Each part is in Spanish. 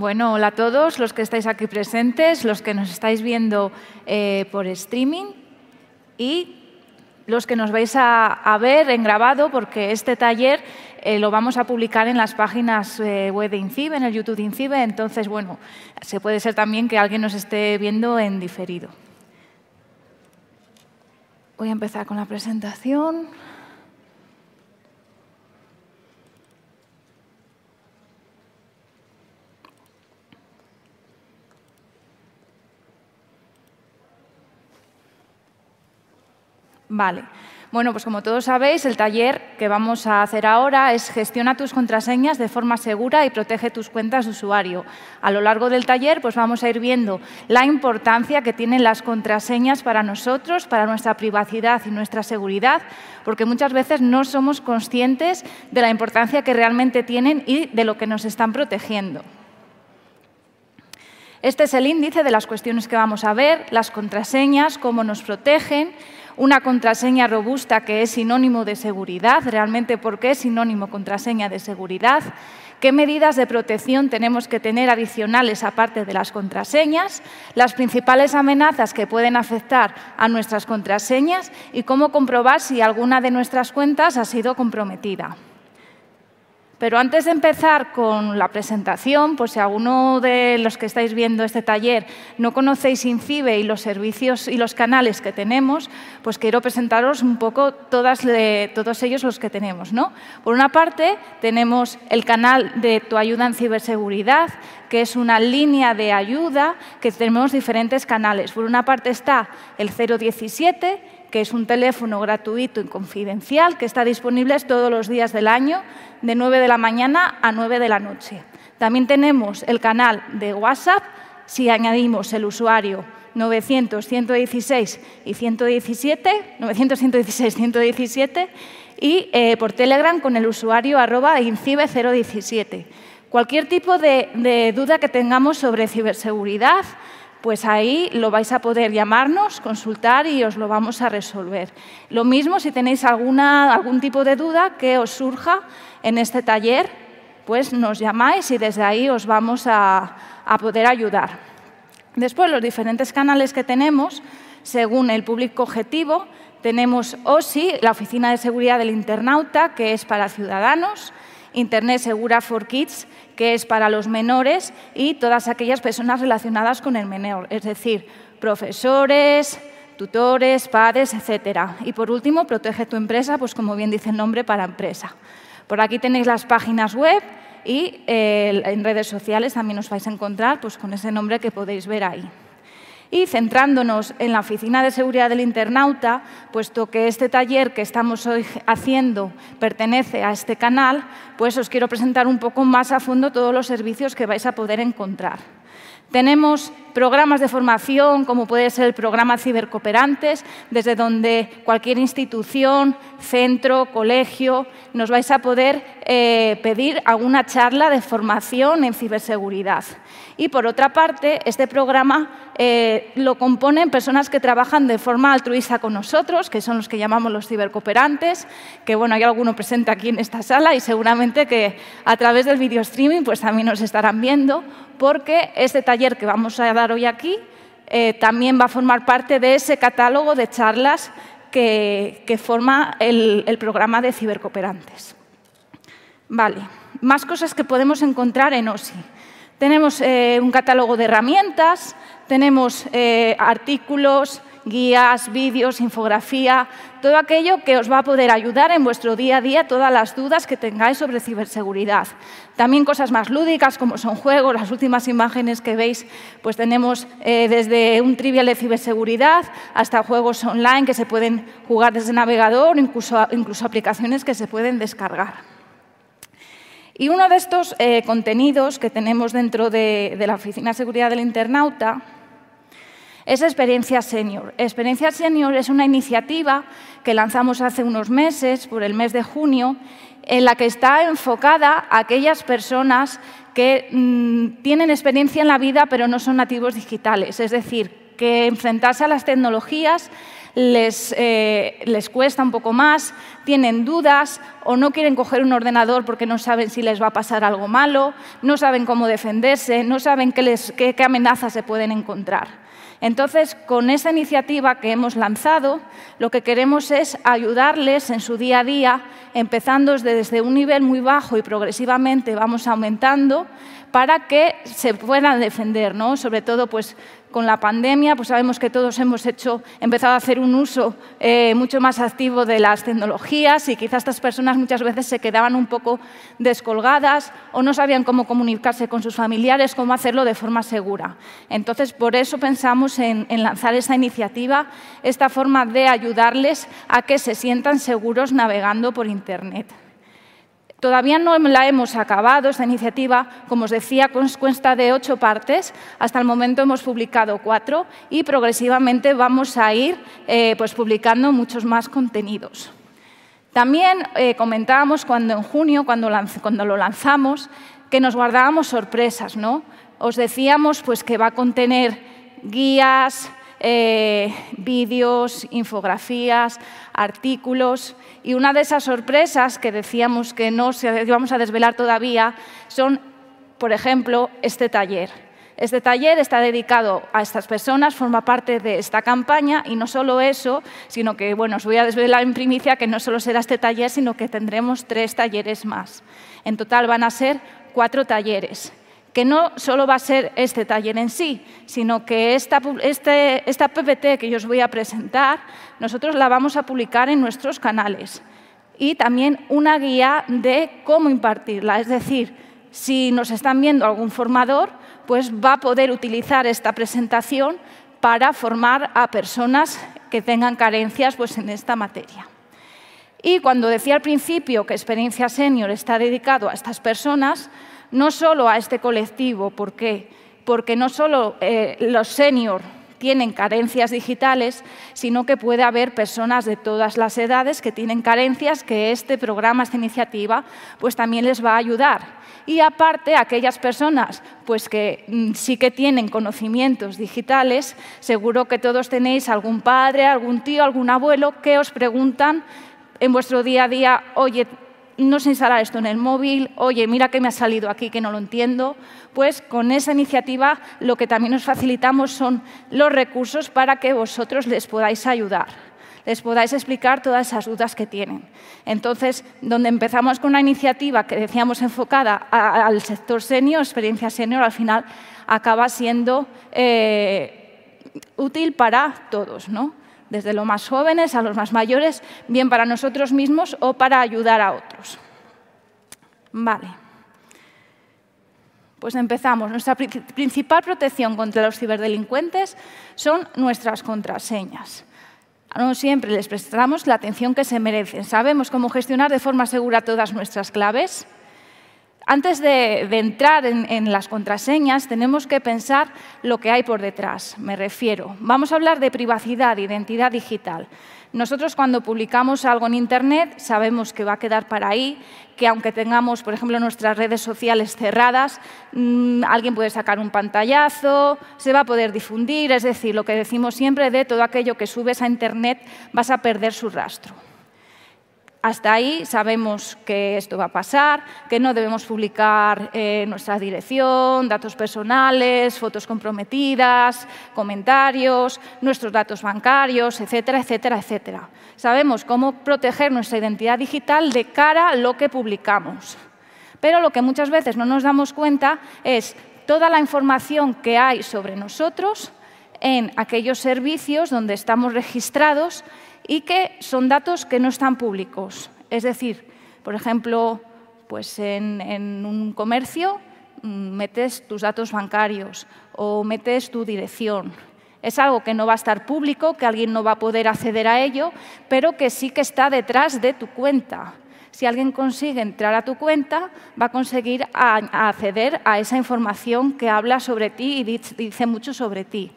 Bueno, hola a todos los que estáis aquí presentes, los que nos estáis viendo eh, por streaming y los que nos vais a, ver en grabado, porque este taller eh, lo vamos a publicar en las páginas eh, web de INCIBE, en el YouTube de INCIBE, entonces, bueno, se puede ser también que alguien nos esté viendo en diferido. Voy a empezar con la presentación. Vale. Bueno, pues como todos sabéis, el taller que vamos a hacer ahora es gestiona tus contraseñas de forma segura y protege tus cuentas de usuario. A lo largo del taller pues vamos a ir viendo la importancia que tienen las contraseñas para nosotros, para nuestra privacidad y nuestra seguridad, porque muchas veces no somos conscientes de la importancia que realmente tienen y de lo que nos están protegiendo. Este es el índice de las cuestiones que vamos a ver, las contraseñas, cómo nos protegen, una contraseña robusta que es sinónimo de seguridad, realmente por qué es sinónimo contraseña de seguridad, qué medidas de protección tenemos que tener adicionales aparte de las contraseñas, las principales amenazas que pueden afectar a nuestras contraseñas y cómo comprobar si alguna de nuestras cuentas ha sido comprometida. Pero antes de empezar con la presentación, pues si alguno de los que estáis viendo este taller no conocéis Incibe y los servicios y los canales que tenemos, pues quiero presentaros un poco todas, todos ellos los que tenemos. ¿no? Por una parte, tenemos el canal de Tu Ayuda en Ciberseguridad, que es una línea de ayuda que tenemos diferentes canales. Por una parte está el 017, que es un teléfono gratuito y confidencial que está disponible todos los días del año, de 9 de la mañana a 9 de la noche. También tenemos el canal de WhatsApp, si añadimos el usuario 900, 116 y 117, 900, 117, y eh, por Telegram con el usuario arroba incibe017. Cualquier tipo de duda que tengamos sobre ciberseguridad, pues ahí lo vais a poder llamarnos, consultar y os lo vamos a resolver. Lo mismo si tenéis alguna, algún tipo de duda que os surja en este taller, pues nos llamáis y desde ahí os vamos a, a poder ayudar. Después, los diferentes canales que tenemos, según el público objetivo, tenemos OSI, la Oficina de Seguridad del Internauta, que es para ciudadanos, Internet Segura for Kids, que es para los menores y todas aquellas personas relacionadas con el menor, es decir, profesores, tutores, padres, etcétera. Y por último, protege tu empresa, pues como bien dice el nombre, para empresa. Por aquí tenéis las páginas web y eh, en redes sociales también os vais a encontrar pues, con ese nombre que podéis ver ahí. Y centrándonos en la Oficina de Seguridad del Internauta, puesto que este taller que estamos hoy haciendo pertenece a este canal, pues os quiero presentar un poco más a fondo todos los servicios que vais a poder encontrar. Tenemos programas de formación, como puede ser el programa Cibercooperantes, desde donde cualquier institución, centro, colegio, nos vais a poder eh, pedir alguna charla de formación en ciberseguridad. Y por otra parte, este programa eh, lo componen personas que trabajan de forma altruista con nosotros, que son los que llamamos los cibercooperantes, que bueno, hay alguno presente aquí en esta sala y seguramente que a través del video streaming pues también nos estarán viendo, porque este taller que vamos a dar hoy aquí eh, también va a formar parte de ese catálogo de charlas que, forma el, el programa de cibercooperantes. Vale, más cosas que podemos encontrar en OSI. Tenemos eh, un catálogo de herramientas, tenemos eh, artículos, guías, vídeos, infografía, todo aquello que os va a poder ayudar en vuestro día a día, todas las dudas que tengáis sobre ciberseguridad. También cosas más lúdicas como son juegos, las últimas imágenes que veis, pues tenemos eh, desde un trivial de ciberseguridad hasta juegos online que se pueden jugar desde navegador, incluso aplicaciones que se pueden descargar. Y uno de estos eh, contenidos que tenemos dentro de, la Oficina de Seguridad del Internauta es Experiencia Senior. Experiencia Senior es una iniciativa que lanzamos hace unos meses, por el mes de junio, en la que está enfocada a aquellas personas que mm, tienen experiencia en la vida pero no son nativos digitales, es decir, que enfrentarse a las tecnologías eh, les, cuesta un poco más, tienen dudas o no quieren coger un ordenador porque no saben si les va a pasar algo malo, no saben cómo defenderse, no saben qué, amenazas se pueden encontrar. Entonces, con esa iniciativa que hemos lanzado, lo que queremos es ayudarles en su día a día, empezando desde un nivel muy bajo y progresivamente vamos aumentando, para que se puedan defender, sobre todo pues, con la pandemia, pues sabemos que todos hemos hecho, empezado a hacer un uso eh, mucho más activo de las tecnologías y quizás estas personas muchas veces se quedaban un poco descolgadas o no sabían cómo comunicarse con sus familiares, cómo hacerlo de forma segura. Entonces, por eso pensamos en lanzar esta iniciativa, esta forma de ayudarles a que se sientan seguros navegando por Internet. Todavía no la hemos acabado, esta iniciativa, como os decía, consta de ocho partes. Hasta el momento hemos publicado cuatro y progresivamente vamos a ir eh, pues, publicando muchos más contenidos. También eh, comentábamos cuando en junio, cuando, cuando, lo lanzamos, que nos guardábamos sorpresas. ¿no? Os decíamos pues, que va a contener guías, eh, vídeos, infografías, artículos. Y una de esas sorpresas que decíamos que no se a desvelar todavía son, por ejemplo, este taller. Este taller está dedicado a estas personas, forma parte de esta campaña y no solo eso, sino que, bueno, os voy a desvelar en primicia que no solo será este taller, sino que tendremos tres talleres más. En total van a ser cuatro talleres que no solo va a ser este taller en sí, sino que esta, PPT este, que yo os voy a presentar, nosotros la vamos a publicar en nuestros canales. Y también una guía de cómo impartirla. Es decir, si nos están viendo algún formador, pues va a poder utilizar esta presentación para formar a personas que tengan carencias pues, en esta materia. Y cuando decía al principio que Experiencia Senior está dedicado a estas personas, no solo a este colectivo, ¿por qué? Porque no solo eh, los senior tienen carencias digitales, sino que puede haber personas de todas las edades que tienen carencias que este programa, esta iniciativa, pues también les va a ayudar. Y aparte, aquellas personas pues que mm, sí que tienen conocimientos digitales, seguro que todos tenéis algún padre, algún tío, algún abuelo que os preguntan en vuestro día a día, oye, no se instala esto en el móvil, oye, mira que me ha salido aquí que no lo entiendo, pues con esa iniciativa lo que también nos facilitamos son los recursos para que vosotros les podáis ayudar, les podáis explicar todas esas dudas que tienen. Entonces, donde empezamos con una iniciativa que decíamos enfocada al sector senior, experiencia senior, al final acaba siendo eh, útil para todos, ¿no? desde los más jóvenes a los más mayores, bien para nosotros mismos o para ayudar a otros. Vale. Pues empezamos. Nuestra principal protección contra los ciberdelincuentes son nuestras contraseñas. No siempre les prestamos la atención que se merecen. Sabemos cómo gestionar de forma segura todas nuestras claves, antes de, entrar en, las contraseñas, tenemos que pensar lo que hay por detrás, me refiero. Vamos a hablar de privacidad, identidad digital. Nosotros cuando publicamos algo en Internet sabemos que va a quedar para ahí, que aunque tengamos, por ejemplo, nuestras redes sociales cerradas, mm, alguien puede sacar un pantallazo, se va a poder difundir, es decir, lo que decimos siempre de todo aquello que subes a Internet vas a perder su rastro. Hasta ahí sabemos que esto va a pasar, que no debemos publicar eh, nuestra dirección, datos personales, fotos comprometidas, comentarios, nuestros datos bancarios, etcétera, etcétera, etcétera. Sabemos cómo proteger nuestra identidad digital de cara a lo que publicamos. Pero lo que muchas veces no nos damos cuenta es toda la información que hay sobre nosotros en aquellos servicios donde estamos registrados y que son datos que no están públicos. Es decir, por ejemplo, pues en, un comercio mm, metes tus datos bancarios o metes tu dirección. Es algo que no va a estar público, que alguien no va a poder acceder a ello, pero que sí que está detrás de tu cuenta. Si alguien consigue entrar a tu cuenta, va a conseguir acceder a esa información que habla sobre ti y dice mucho sobre ti.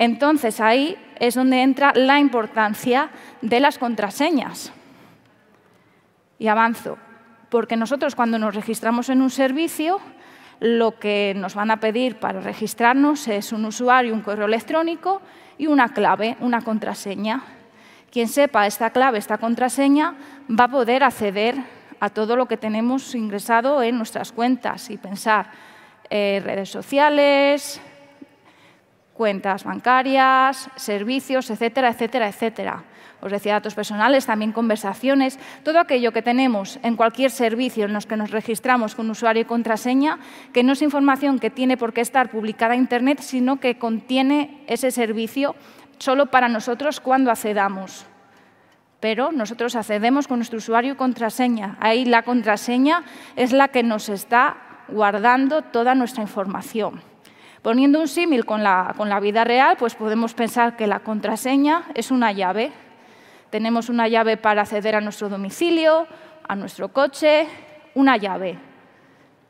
Entonces ahí es donde entra la importancia de las contraseñas. Y avanzo, porque nosotros cuando nos registramos en un servicio, lo que nos van a pedir para registrarnos es un usuario, un correo electrónico y una clave, una contraseña. Quien sepa esta clave, esta contraseña, va a poder acceder a todo lo que tenemos ingresado en nuestras cuentas y pensar en eh, redes sociales, cuentas bancarias, servicios, etcétera, etcétera, etcétera. Os decía datos personales, también conversaciones, todo aquello que tenemos en cualquier servicio en los que nos registramos con usuario y contraseña, que no es información que tiene por qué estar publicada en Internet, sino que contiene ese servicio solo para nosotros cuando accedamos. Pero nosotros accedemos con nuestro usuario y contraseña. Ahí la contraseña es la que nos está guardando toda nuestra información. Poniendo un símil con la, vida real, pues podemos pensar que la contraseña es una llave. Tenemos una llave para acceder a nuestro domicilio, a nuestro coche, una llave,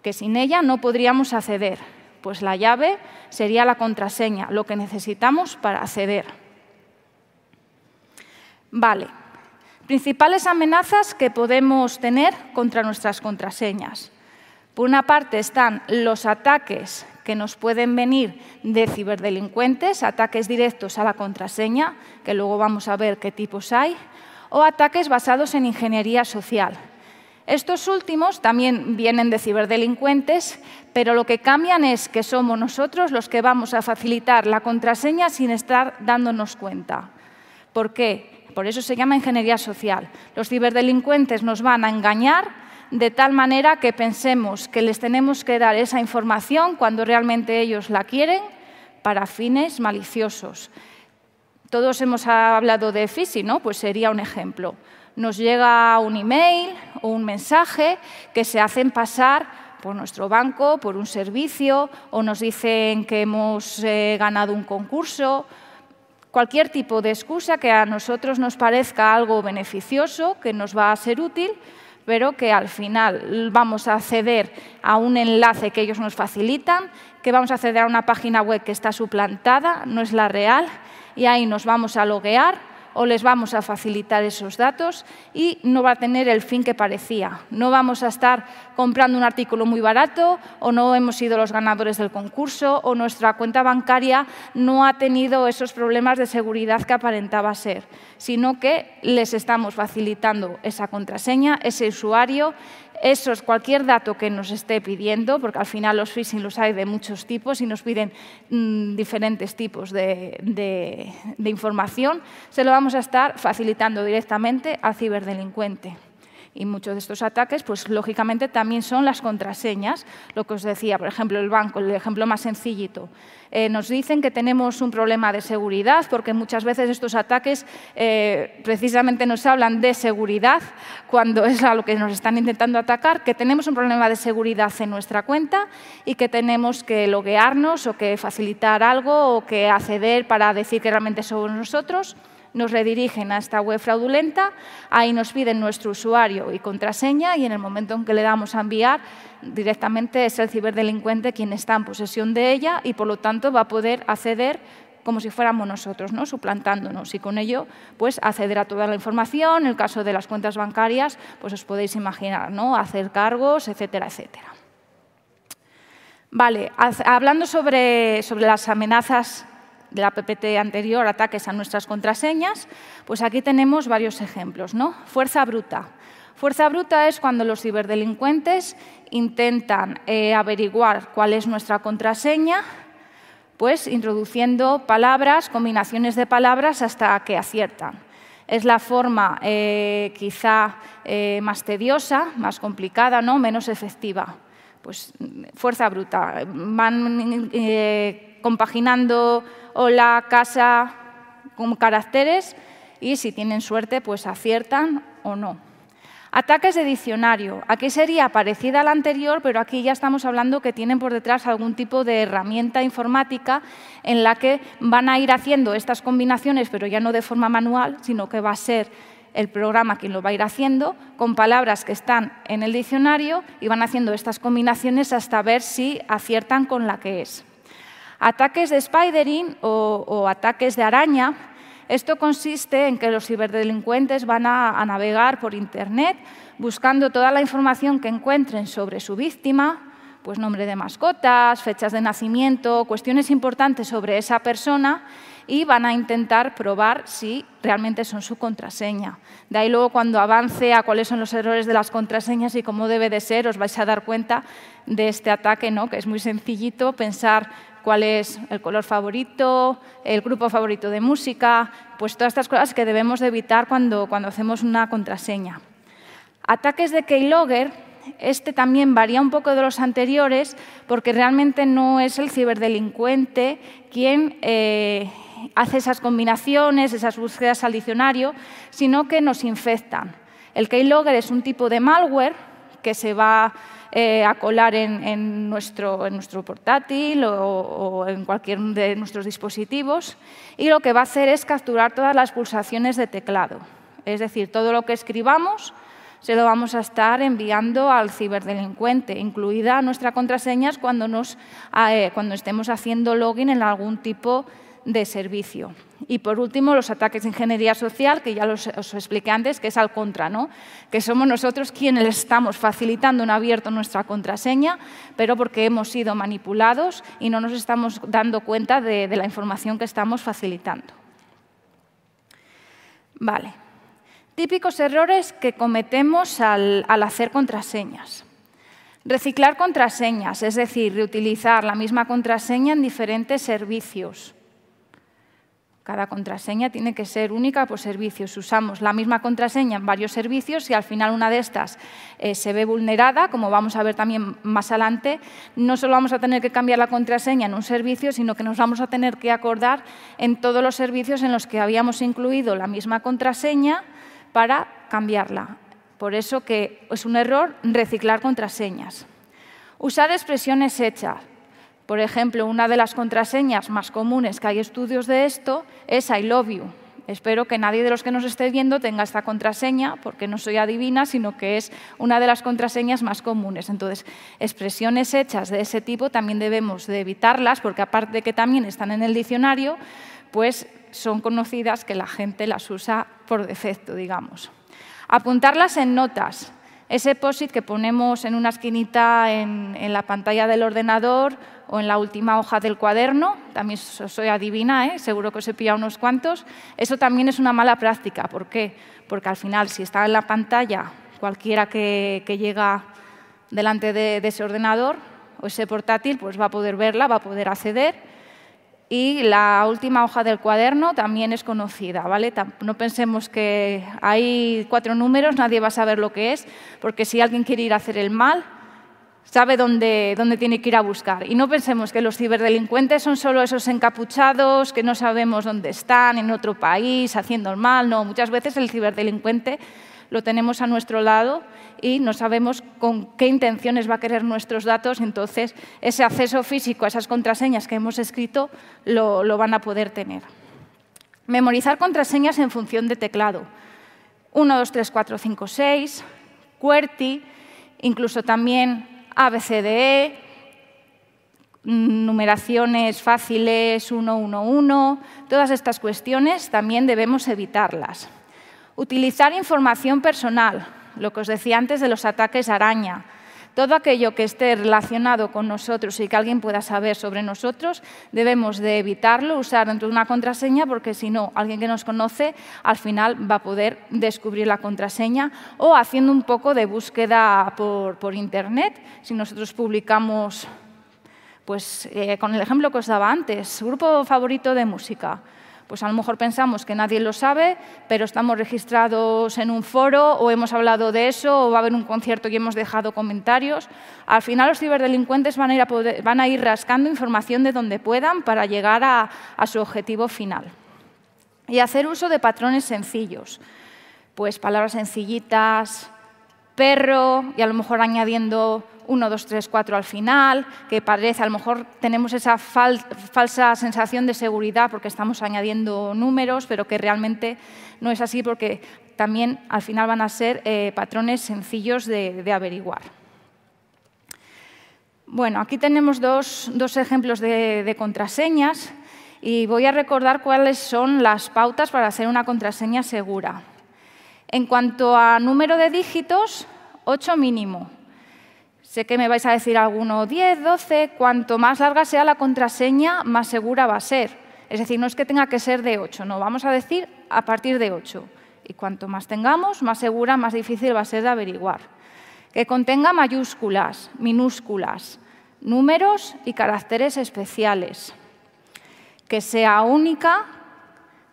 que sin ella no podríamos acceder. Pues la llave sería la contraseña, lo que necesitamos para acceder. Vale. Principales amenazas que podemos tener contra nuestras contraseñas. Por una parte están los ataques que nos pueden venir de ciberdelincuentes, ataques directos a la contraseña, que luego vamos a ver qué tipos hay, o ataques basados en ingeniería social. Estos últimos también vienen de ciberdelincuentes, pero lo que cambian es que somos nosotros los que vamos a facilitar la contraseña sin estar dándonos cuenta. ¿Por qué? Por eso se llama ingeniería social. Los ciberdelincuentes nos van a engañar de tal manera que pensemos que les tenemos que dar esa información cuando realmente ellos la quieren para fines maliciosos. Todos hemos hablado de phishing, ¿no? Pues sería un ejemplo. Nos llega un email o un mensaje que se hacen pasar por nuestro banco, por un servicio, o nos dicen que hemos eh, ganado un concurso, cualquier tipo de excusa que a nosotros nos parezca algo beneficioso, que nos va a ser útil, pero que al final vamos a acceder a un enlace que ellos nos facilitan, que vamos a acceder a una página web que está suplantada, no es la real, y ahí nos vamos a loguear o les vamos a facilitar esos datos y no va a tener el fin que parecía. No vamos a estar comprando un artículo muy barato o no hemos sido los ganadores del concurso o nuestra cuenta bancaria no ha tenido esos problemas de seguridad que aparentaba ser, sino que les estamos facilitando esa contraseña, ese usuario es cualquier dato que nos esté pidiendo, porque al final los phishing los hay de muchos tipos y nos piden mm, diferentes tipos de información, se lo vamos a estar facilitando directamente al ciberdelincuente. Y muchos de estos ataques, pues lógicamente también son las contraseñas, lo que os decía, por ejemplo, el banco, el ejemplo más sencillito. Eh, nos dicen que tenemos un problema de seguridad, porque muchas veces estos ataques eh, precisamente nos hablan de seguridad, cuando es a lo que nos están intentando atacar, que tenemos un problema de seguridad en nuestra cuenta y que tenemos que loguearnos o que facilitar algo o que acceder para decir que realmente somos nosotros nos redirigen a esta web fraudulenta, ahí nos piden nuestro usuario y contraseña y en el momento en que le damos a enviar, directamente es el ciberdelincuente quien está en posesión de ella y por lo tanto va a poder acceder como si fuéramos nosotros, ¿no? suplantándonos y con ello pues, acceder a toda la información. En el caso de las cuentas bancarias, pues os podéis imaginar, ¿no? hacer cargos, etcétera, etcétera. Vale, hablando sobre, sobre las amenazas de la PPT anterior, ataques a nuestras contraseñas, pues aquí tenemos varios ejemplos. ¿no? Fuerza bruta. Fuerza bruta es cuando los ciberdelincuentes intentan eh, averiguar cuál es nuestra contraseña, pues introduciendo palabras, combinaciones de palabras hasta que aciertan. Es la forma eh, quizá eh, más tediosa, más complicada, ¿no? menos efectiva. Pues mm, fuerza bruta. Van compaginando hola, casa con caracteres y si tienen suerte pues aciertan o no. Ataques de diccionario. Aquí sería parecida al la anterior, pero aquí ya estamos hablando que tienen por detrás algún tipo de herramienta informática en la que van a ir haciendo estas combinaciones, pero ya no de forma manual, sino que va a ser el programa quien lo va a ir haciendo con palabras que están en el diccionario y van haciendo estas combinaciones hasta ver si aciertan con la que es. Ataques de spidering o, o ataques de araña. Esto consiste en que los ciberdelincuentes van a, navegar por Internet buscando toda la información que encuentren sobre su víctima, pues nombre de mascotas, fechas de nacimiento, cuestiones importantes sobre esa persona y van a intentar probar si realmente son su contraseña. De ahí luego cuando avance a cuáles son los errores de las contraseñas y cómo debe de ser, os vais a dar cuenta de este ataque, ¿no? que es muy sencillito pensar cuál es el color favorito, el grupo favorito de música, pues todas estas cosas que debemos de evitar cuando, cuando hacemos una contraseña. Ataques de keylogger, este también varía un poco de los anteriores porque realmente no es el ciberdelincuente quien eh, hace esas combinaciones, esas búsquedas al diccionario, sino que nos infectan. El keylogger es un tipo de malware que se va eh, a colar en, nuestro, portátil o, en cualquier de nuestros dispositivos y lo que va a hacer es capturar todas las pulsaciones de teclado. Es decir, todo lo que escribamos se lo vamos a estar enviando al ciberdelincuente, incluida nuestra contraseña cuando, eh, cuando estemos haciendo login en algún tipo de de servicio. Y por último, los ataques de ingeniería social, que ya los, os expliqué antes, que es al contra, ¿no? que somos nosotros quienes estamos facilitando en abierto nuestra contraseña, pero porque hemos sido manipulados y no nos estamos dando cuenta de, la información que estamos facilitando. Vale. Típicos errores que cometemos al hacer contraseñas. Reciclar contraseñas, es decir, reutilizar la misma contraseña en diferentes servicios. Cada contraseña tiene que ser única por servicios. Usamos la misma contraseña en varios servicios y al final una de estas eh, se ve vulnerada, como vamos a ver también más adelante, no solo vamos a tener que cambiar la contraseña en un servicio, sino que nos vamos a tener que acordar en todos los servicios en los que habíamos incluido la misma contraseña para cambiarla. Por eso que es un error reciclar contraseñas. Usar expresiones hechas. Por ejemplo, una de las contraseñas más comunes que hay estudios de esto es I love you. Espero que nadie de los que nos esté viendo tenga esta contraseña, porque no soy adivina, sino que es una de las contraseñas más comunes. Entonces, expresiones hechas de ese tipo también debemos de evitarlas, porque aparte de que también están en el diccionario, pues son conocidas que la gente las usa por defecto, digamos. Apuntarlas en notas ese POSIT que ponemos en una esquinita en, la pantalla del ordenador o en la última hoja del cuaderno, también soy adivina, ¿eh? seguro que os he pillado unos cuantos, eso también es una mala práctica. ¿Por qué? Porque al final, si está en la pantalla cualquiera que, llega delante de ese ordenador o ese portátil, pues va a poder verla, va a poder acceder y la última hoja del cuaderno también es conocida, ¿vale? No pensemos que hay cuatro números, nadie va a saber lo que es, porque si alguien quiere ir a hacer el mal, sabe dónde, dónde tiene que ir a buscar. Y no pensemos que los ciberdelincuentes son solo esos encapuchados que no sabemos dónde están, en otro país, haciendo el mal. No, muchas veces el ciberdelincuente lo tenemos a nuestro lado y no sabemos con qué intenciones va a querer nuestros datos, entonces ese acceso físico a esas contraseñas que hemos escrito lo, van a poder tener. Memorizar contraseñas en función de teclado. 1, 2, 3, 4, 5, 6, QWERTY, incluso también ABCDE, mm, numeraciones fáciles, uno uno uno todas estas cuestiones también debemos evitarlas. Utilizar información personal, lo que os decía antes de los ataques araña, todo aquello que esté relacionado con nosotros y que alguien pueda saber sobre nosotros, debemos de evitarlo, usar dentro de una contraseña, porque si no, alguien que nos conoce al final va a poder descubrir la contraseña o haciendo un poco de búsqueda por, Internet. Si nosotros publicamos, pues eh, con el ejemplo que os daba antes, grupo favorito de música, pues a lo mejor pensamos que nadie lo sabe, pero estamos registrados en un foro o hemos hablado de eso o va a haber un concierto y hemos dejado comentarios. Al final los ciberdelincuentes van a ir, rascando información de donde puedan para llegar a su objetivo final. Y hacer uso de patrones sencillos, pues palabras sencillitas, perro y a lo mejor añadiendo 1, 2, 3, 4 al final, que parece, a lo mejor tenemos esa falsa sensación de seguridad porque estamos añadiendo números, pero que realmente no es así porque también al final van a ser eh, patrones sencillos de, averiguar. Bueno, aquí tenemos dos, dos ejemplos de contraseñas y voy a recordar cuáles son las pautas para hacer una contraseña segura. En cuanto a número de dígitos, 8 mínimo. Sé que me vais a decir alguno 10, 12, cuanto más larga sea la contraseña, más segura va a ser. Es decir, no es que tenga que ser de 8, no, vamos a decir a partir de 8. Y cuanto más tengamos, más segura, más difícil va a ser de averiguar. Que contenga mayúsculas, minúsculas, números y caracteres especiales. Que sea única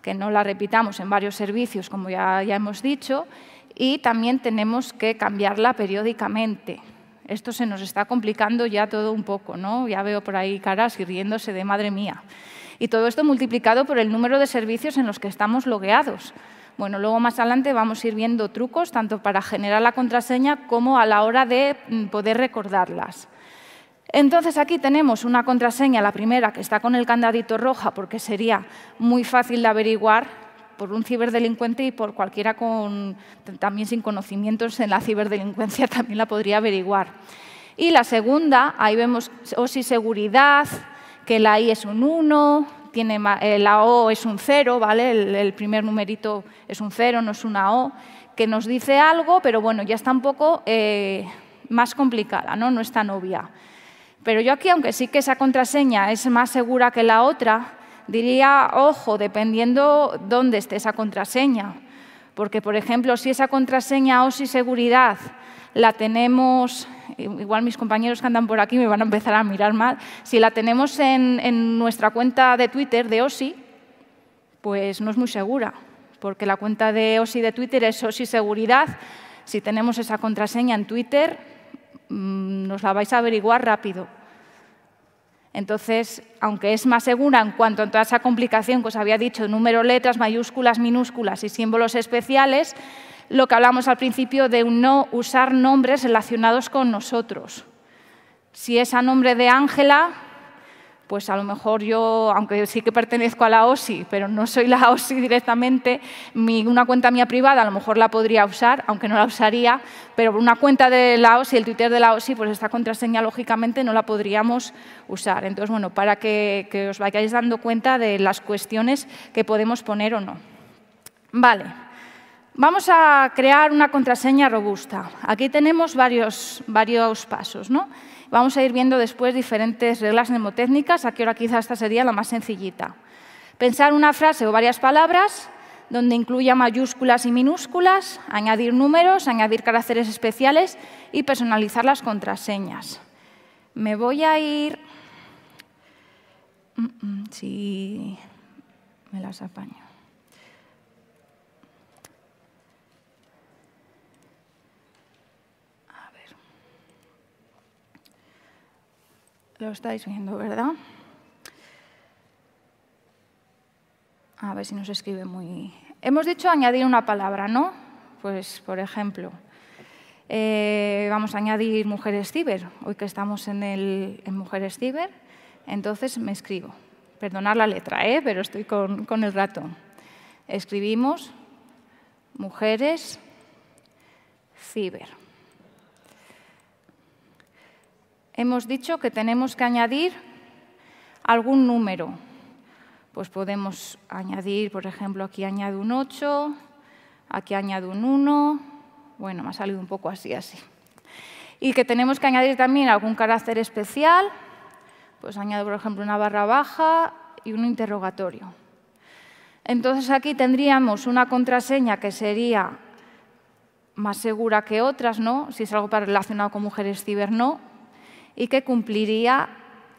que no la repitamos en varios servicios, como ya, hemos dicho, y también tenemos que cambiarla periódicamente. Esto se nos está complicando ya todo un poco, ¿no? Ya veo por ahí caras y riéndose de madre mía. Y todo esto multiplicado por el número de servicios en los que estamos logueados. Bueno, luego más adelante vamos a ir viendo trucos tanto para generar la contraseña como a la hora de mm, poder recordarlas. Entonces aquí tenemos una contraseña, la primera, que está con el candadito roja porque sería muy fácil de averiguar por un ciberdelincuente y por cualquiera con, también sin conocimientos en la ciberdelincuencia también la podría averiguar. Y la segunda, ahí vemos oh, si seguridad, que la I es un 1, eh, la O es un 0, ¿vale? El, primer numerito es un 0, no es una O, que nos dice algo, pero bueno, ya está un poco eh, más complicada, ¿no? No es tan obvia. Pero yo aquí, aunque sí que esa contraseña es más segura que la otra, diría, ojo, dependiendo dónde esté esa contraseña. Porque, por ejemplo, si esa contraseña OSI seguridad la tenemos, igual mis compañeros que andan por aquí me van a empezar a mirar mal, si la tenemos en, en nuestra cuenta de Twitter de OSI, pues no es muy segura, porque la cuenta de OSI de Twitter es OSI seguridad. Si tenemos esa contraseña en Twitter, Mm, nos la vais a averiguar rápido. Entonces, aunque es más segura en cuanto a toda esa complicación que os había dicho, número, letras, mayúsculas, minúsculas y símbolos especiales, lo que hablamos al principio de no usar nombres relacionados con nosotros. Si es a nombre de Ángela, pues a lo mejor yo, aunque sí que pertenezco a la OSI, pero no soy la OSI directamente, una cuenta mía privada a lo mejor la podría usar, aunque no la usaría, pero una cuenta de la OSI, el Twitter de la OSI, pues esta contraseña lógicamente no la podríamos usar. Entonces, bueno, para que, os vayáis dando cuenta de las cuestiones que podemos poner o no. Vale, vamos a crear una contraseña robusta. Aquí tenemos varios, varios pasos, ¿no? Vamos a ir viendo después diferentes reglas mnemotécnicas, a qué hora quizás esta sería la más sencillita. Pensar una frase o varias palabras donde incluya mayúsculas y minúsculas, añadir números, añadir caracteres especiales y personalizar las contraseñas. Me voy a ir... Mm, mm, sí, me las apaño. Lo estáis viendo, ¿verdad? A ver si nos escribe muy... Hemos dicho añadir una palabra, ¿no? Pues, por ejemplo, eh, vamos a añadir mujeres ciber. Hoy que estamos en, el, mujeres ciber, entonces me escribo. Perdonad la letra, ¿eh? pero estoy con, con el ratón. Escribimos mujeres ciber. hemos dicho que tenemos que añadir algún número. Pues podemos añadir, por ejemplo, aquí añado un 8, aquí añado un 1, bueno, me ha salido un poco así, así. Y que tenemos que añadir también algún carácter especial, pues añado, por ejemplo, una barra baja y un interrogatorio. Entonces aquí tendríamos una contraseña que sería más segura que otras, ¿no? Si es algo relacionado con mujeres ciber, no, y que cumpliría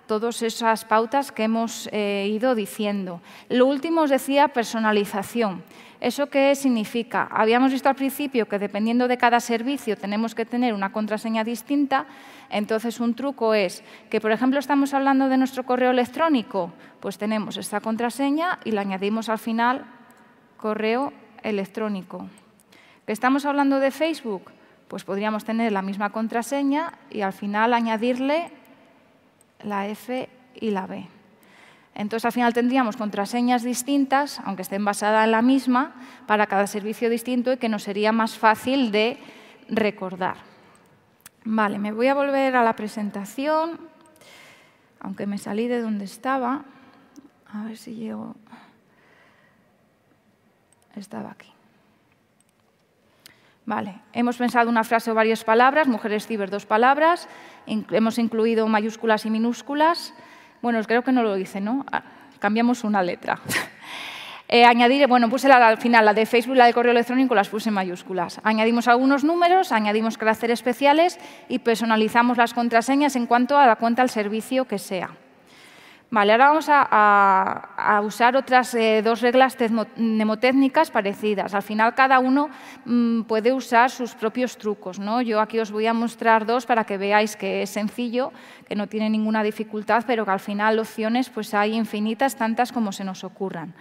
todas esas pautas que hemos eh, ido diciendo. Lo último os decía personalización. ¿Eso qué significa? Habíamos visto al principio que dependiendo de cada servicio tenemos que tener una contraseña distinta, entonces un truco es que, por ejemplo, estamos hablando de nuestro correo electrónico, pues tenemos esta contraseña y la añadimos al final correo electrónico. Que estamos hablando de Facebook, pues podríamos tener la misma contraseña y al final añadirle la F y la B. Entonces, al final tendríamos contraseñas distintas, aunque estén basadas en la misma, para cada servicio distinto y que nos sería más fácil de recordar. Vale, me voy a volver a la presentación, aunque me salí de donde estaba. A ver si llego. Estaba aquí. Vale, hemos pensado una frase o varias palabras, mujeres ciber dos palabras, hemos incluido mayúsculas y minúsculas. Bueno, creo que no lo hice, ¿no? Ah, cambiamos una letra. Eh, añadir, bueno, puse al final la de Facebook y la de correo electrónico, las puse mayúsculas. Añadimos algunos números, añadimos caracteres especiales y personalizamos las contraseñas en cuanto a la cuenta al servicio que sea. Vale, ahora vamos a, usar otras eh, dos reglas mnemotécnicas parecidas. Al final cada uno mm, puede usar sus propios trucos. ¿no? Yo aquí os voy a mostrar dos para que veáis que es sencillo, que no tiene ninguna dificultad, pero que al final opciones pues, hay infinitas, tantas como se nos ocurran.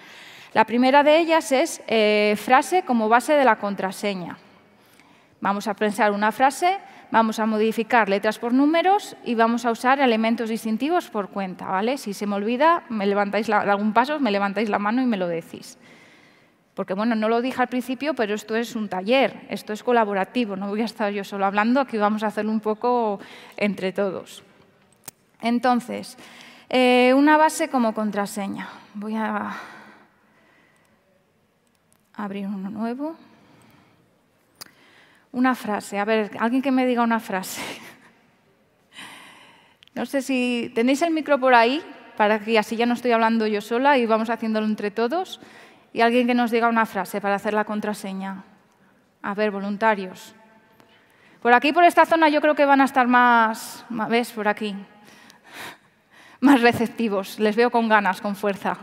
La primera de ellas es eh, frase como base de la contraseña. Vamos a pensar una frase vamos a modificar letras por números y vamos a usar elementos distintivos por cuenta. ¿vale? Si se me olvida, me levantáis la, algún paso, me levantáis la mano y me lo decís. Porque bueno, no lo dije al principio, pero esto es un taller, esto es colaborativo, no voy a estar yo solo hablando, aquí vamos a hacerlo un poco entre todos. Entonces, eh, una base como contraseña. Voy a abrir uno nuevo. Una frase, a ver, alguien que me diga una frase. No sé si tenéis el micro por ahí, para que así ya no estoy hablando yo sola y vamos haciéndolo entre todos. Y alguien que nos diga una frase para hacer la contraseña. A ver, voluntarios. Por aquí, por esta zona, yo creo que van a estar más, ¿ves? Por aquí. Más receptivos. Les veo con ganas, con fuerza.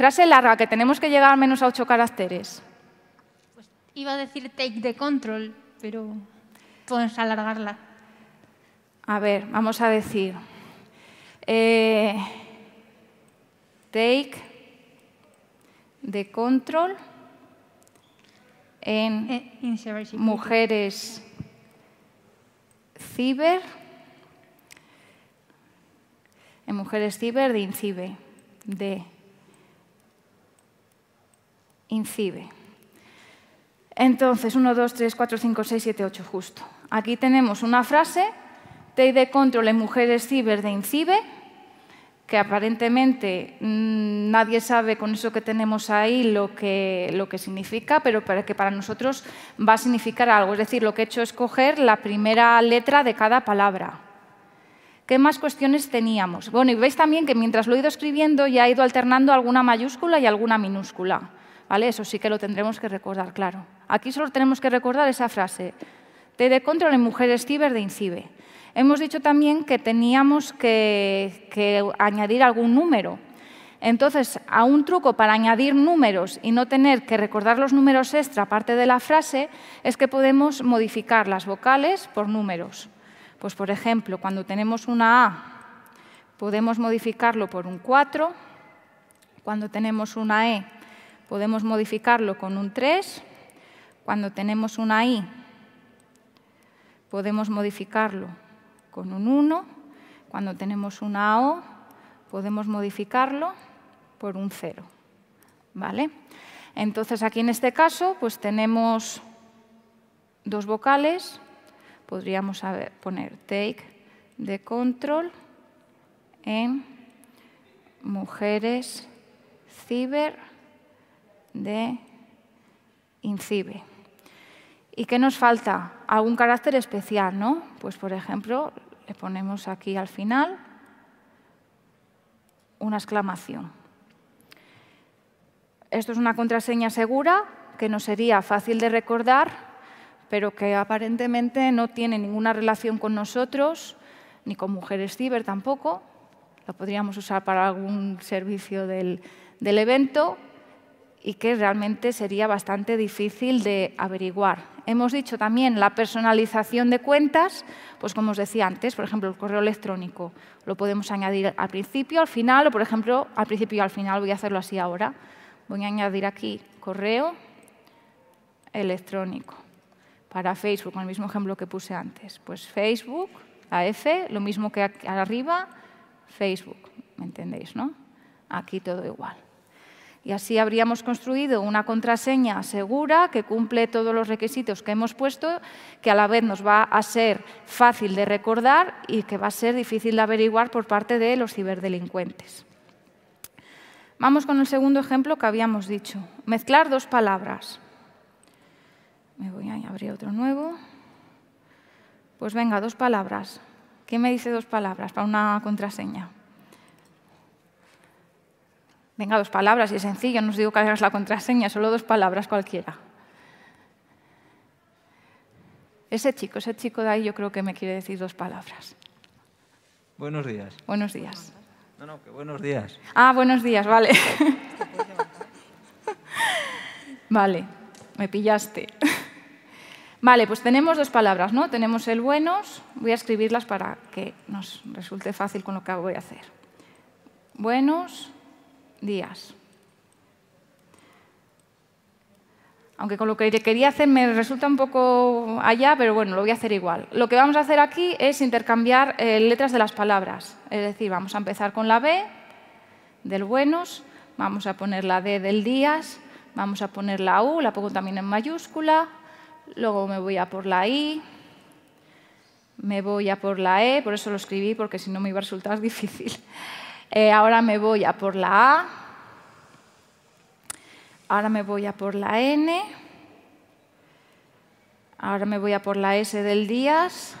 Frase larga, que tenemos que llegar al menos a ocho caracteres. Pues iba a decir take the control, pero podemos alargarla. A ver, vamos a decir. Eh, take the control en eh, mujeres ciber, en mujeres ciber de INCIBE, de incibe. Entonces, 1, 2, 3, 4, 5, 6, 7, 8, justo. Aquí tenemos una frase, de Control en mujeres ciber de INCIBE, que aparentemente mm, nadie sabe con eso que tenemos ahí lo que, significa, pero que para nosotros va a significar algo. Es decir, lo que he hecho es coger la primera letra de cada palabra. ¿Qué más cuestiones teníamos? Bueno, y veis también que mientras lo he ido escribiendo ya he ido alternando alguna mayúscula y alguna minúscula. ¿vale? Eso sí que lo tendremos que recordar, claro. Aquí solo tenemos que recordar esa frase, de Control en mujeres ciber de INCIBE. Hemos dicho también que teníamos que, añadir algún número, entonces, a un truco para añadir números y no tener que recordar los números extra aparte de la frase es que podemos modificar las vocales por números. Pues, por ejemplo, cuando tenemos una A, podemos modificarlo por un 4. Cuando tenemos una E, Podemos modificarlo con un 3. Cuando tenemos una i, podemos modificarlo con un 1. Cuando tenemos una o, podemos modificarlo por un 0. ¿Vale? Entonces, aquí en este caso, pues tenemos dos vocales. Podríamos poner take de control en mujeres ciber de INCIBE. ¿Y qué nos falta? Algún carácter especial, ¿no? Pues, por ejemplo, le ponemos aquí al final una exclamación. Esto es una contraseña segura que no sería fácil de recordar, pero que aparentemente no tiene ninguna relación con nosotros, ni con mujeres ciber tampoco. La podríamos usar para algún servicio del, del evento, y que realmente sería bastante difícil de averiguar. Hemos dicho también la personalización de cuentas, pues como os decía antes, por ejemplo, el correo electrónico lo podemos añadir al principio, al final, o por ejemplo, al principio y al final, voy a hacerlo así ahora. Voy a añadir aquí correo electrónico para Facebook, con el mismo ejemplo que puse antes. Pues Facebook, la F, lo mismo que arriba, Facebook, ¿me entendéis, no? Aquí todo igual. Y así habríamos construido una contraseña segura que cumple todos los requisitos que hemos puesto, que a la vez nos va a ser fácil de recordar y que va a ser difícil de averiguar por parte de los ciberdelincuentes. Vamos con el segundo ejemplo que habíamos dicho. Mezclar dos palabras. Me voy a abrir otro nuevo. Pues venga, dos palabras. ¿Quién me dice dos palabras para una contraseña? Venga, dos palabras, y es sencillo, no os digo que hagas la contraseña, solo dos palabras cualquiera. Ese chico, ese chico de ahí yo creo que me quiere decir dos palabras. Buenos días. Buenos días. No, no, que buenos días. Ah, buenos días, vale. vale, me pillaste. Vale, pues tenemos dos palabras, ¿no? Tenemos el buenos, voy a escribirlas para que nos resulte fácil con lo que voy a hacer. Buenos, días. Aunque con lo que quería hacer me resulta un poco allá, pero bueno, lo voy a hacer igual. Lo que vamos a hacer aquí es intercambiar eh, letras de las palabras. Es decir, vamos a empezar con la B del buenos, vamos a poner la D del días, vamos a poner la U, la pongo también en mayúscula, luego me voy a por la I, me voy a por la E, por eso lo escribí, porque si no me iba a resultar difícil. Eh, ahora me voy a por la A. Ahora me voy a por la N. Ahora me voy a por la S del Díaz.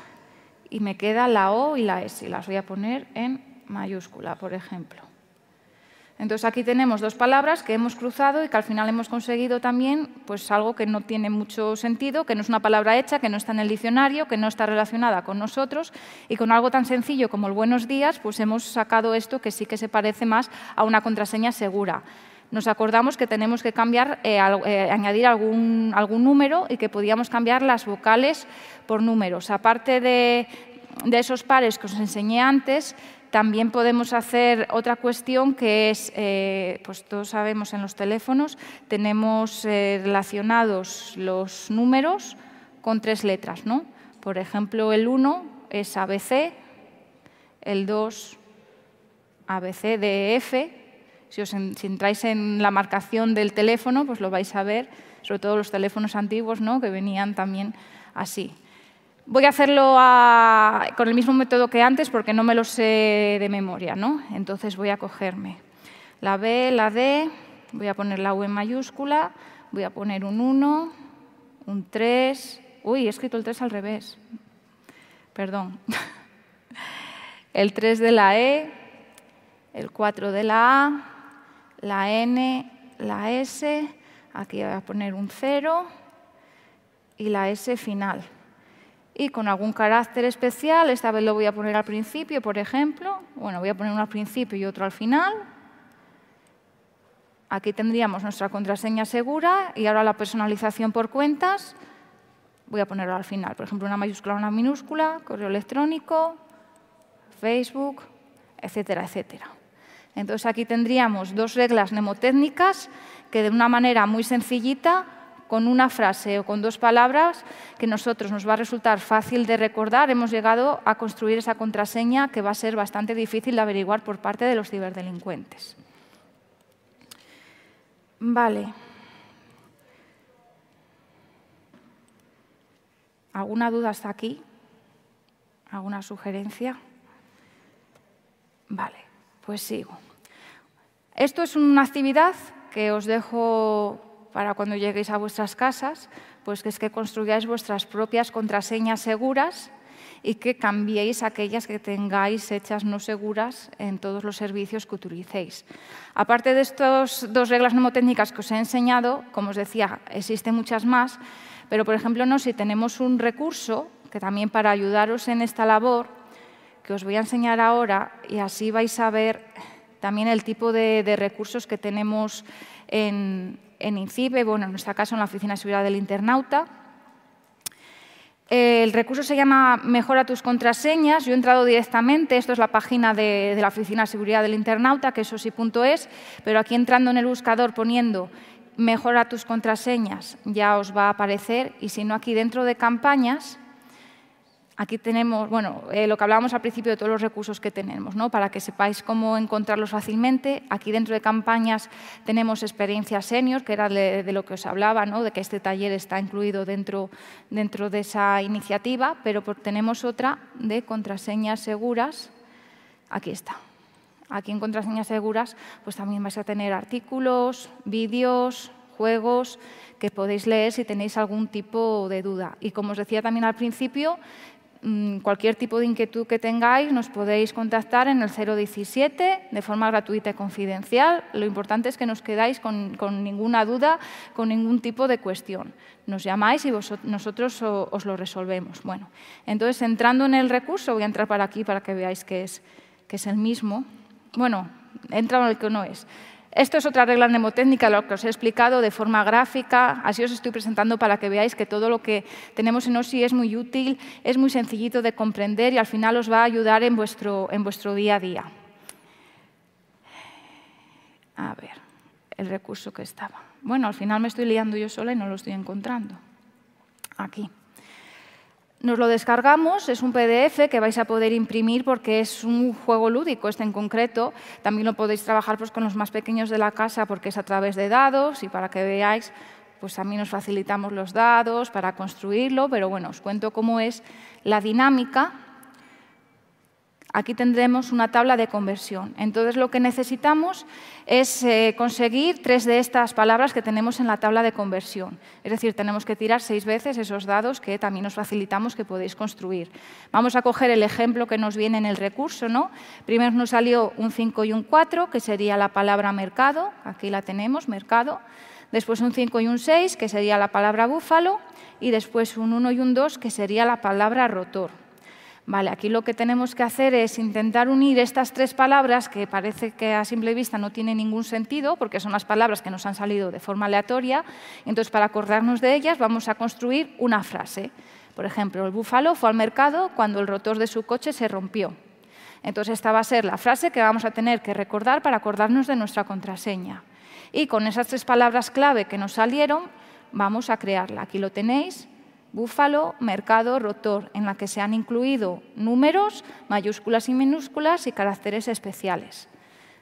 Y me queda la O y la S. Y las voy a poner en mayúscula, por ejemplo. Entonces aquí tenemos dos palabras que hemos cruzado y que al final hemos conseguido también pues algo que no tiene mucho sentido, que no es una palabra hecha, que no está en el diccionario, que no está relacionada con nosotros y con algo tan sencillo como el buenos días, pues hemos sacado esto que sí que se parece más a una contraseña segura. Nos acordamos que tenemos que cambiar, eh, eh, añadir algún, número y que podíamos cambiar las vocales por números. Aparte de esos pares que os enseñé antes, también podemos hacer otra cuestión que es, eh, pues todos sabemos en los teléfonos, tenemos eh, relacionados los números con tres letras, ¿no? Por ejemplo, el 1 es ABC, el 2 ABC, e Si, os entráis en la marcación del teléfono, pues lo vais a ver, sobre todo los teléfonos antiguos, ¿no? que venían también así. Voy a hacerlo con el mismo método que antes porque no me lo sé de memoria, ¿no? Entonces voy a cogerme la B, la D, voy a poner la U mayúscula, voy a poner un 1, un 3... Uy, he escrito el 3 al revés. Perdón. El 3 de la E, el 4 de la A, la N, la S, aquí voy a poner un 0 y la S final y con algún carácter especial. Esta vez lo voy a poner al principio, por ejemplo. Bueno, voy a poner uno al principio y otro al final. Aquí tendríamos nuestra contraseña segura y ahora la personalización por cuentas. Voy a ponerlo al final, por ejemplo, una mayúscula, una minúscula, correo electrónico, Facebook, etcétera, etcétera. Entonces aquí tendríamos dos reglas mnemotécnicas que de una manera muy sencillita con una frase o con dos palabras que nosotros nos va a resultar fácil de recordar, hemos llegado a construir esa contraseña que va a ser bastante difícil de averiguar por parte de los ciberdelincuentes. Vale. ¿Alguna duda hasta aquí? ¿Alguna sugerencia? Vale, pues sigo. Esto es una actividad que os dejo para cuando lleguéis a vuestras casas, pues que es que construyáis vuestras propias contraseñas seguras y que cambiéis aquellas que tengáis hechas no seguras en todos los servicios que utilicéis. Aparte de estas dos reglas mnemotécnicas que os he enseñado, como os decía, existen muchas más, pero por ejemplo, no, si tenemos un recurso que también para ayudaros en esta labor, que os voy a enseñar ahora y así vais a ver también el tipo de recursos que tenemos en, en INCIBE, bueno, en nuestro caso en la Oficina de Seguridad del Internauta. El recurso se llama Mejora tus contraseñas. Yo he entrado directamente, esto es la página de, la Oficina de Seguridad del Internauta, que eso sí es pero aquí entrando en el buscador poniendo Mejora tus contraseñas ya os va a aparecer y si no aquí dentro de campañas Aquí tenemos, bueno, eh, lo que hablábamos al principio de todos los recursos que tenemos, ¿no? para que sepáis cómo encontrarlos fácilmente. Aquí dentro de campañas tenemos experiencias senior, que era de, lo que os hablaba, ¿no? de que este taller está incluido dentro, dentro de esa iniciativa, pero tenemos otra de contraseñas seguras. Aquí está. Aquí en contraseñas seguras pues también vais a tener artículos, vídeos, juegos que podéis leer si tenéis algún tipo de duda. Y como os decía también al principio, Mm, cualquier tipo de inquietud que tengáis, nos podéis contactar en el 017 de forma gratuita y confidencial. Lo importante es que nos quedáis con, ninguna duda, con ningún tipo de cuestión. Nos llamáis y nosotros os lo resolvemos. Bueno, entonces entrando en el recurso, voy a entrar para aquí para que veáis que es, que es el mismo. Bueno, entra en el que no es. Esto es otra regla mnemotécnica, lo que os he explicado de forma gráfica. Así os estoy presentando para que veáis que todo lo que tenemos en OSI es muy útil, es muy sencillito de comprender y al final os va a ayudar en vuestro, en vuestro día a día. A ver, el recurso que estaba. Bueno, al final me estoy liando yo sola y no lo estoy encontrando. Aquí. Nos lo descargamos, es un PDF que vais a poder imprimir porque es un juego lúdico este en concreto. También lo podéis trabajar pues, con los más pequeños de la casa porque es a través de dados y para que veáis, pues también nos facilitamos los dados para construirlo, pero bueno, os cuento cómo es la dinámica Aquí tendremos una tabla de conversión. Entonces, lo que necesitamos es eh, conseguir tres de estas palabras que tenemos en la tabla de conversión. Es decir, tenemos que tirar seis veces esos dados que también os facilitamos que podéis construir. Vamos a coger el ejemplo que nos viene en el recurso. ¿no? Primero nos salió un 5 y un 4, que sería la palabra mercado. Aquí la tenemos, mercado. Después un 5 y un 6, que sería la palabra búfalo. Y después un 1 y un 2, que sería la palabra rotor. Vale, aquí lo que tenemos que hacer es intentar unir estas tres palabras que parece que a simple vista no tienen ningún sentido, porque son las palabras que nos han salido de forma aleatoria. Entonces, para acordarnos de ellas, vamos a construir una frase. Por ejemplo, el búfalo fue al mercado cuando el rotor de su coche se rompió. Entonces, esta va a ser la frase que vamos a tener que recordar para acordarnos de nuestra contraseña. Y con esas tres palabras clave que nos salieron, vamos a crearla. Aquí lo tenéis. Búfalo, mercado, rotor, en la que se han incluido números, mayúsculas y minúsculas y caracteres especiales.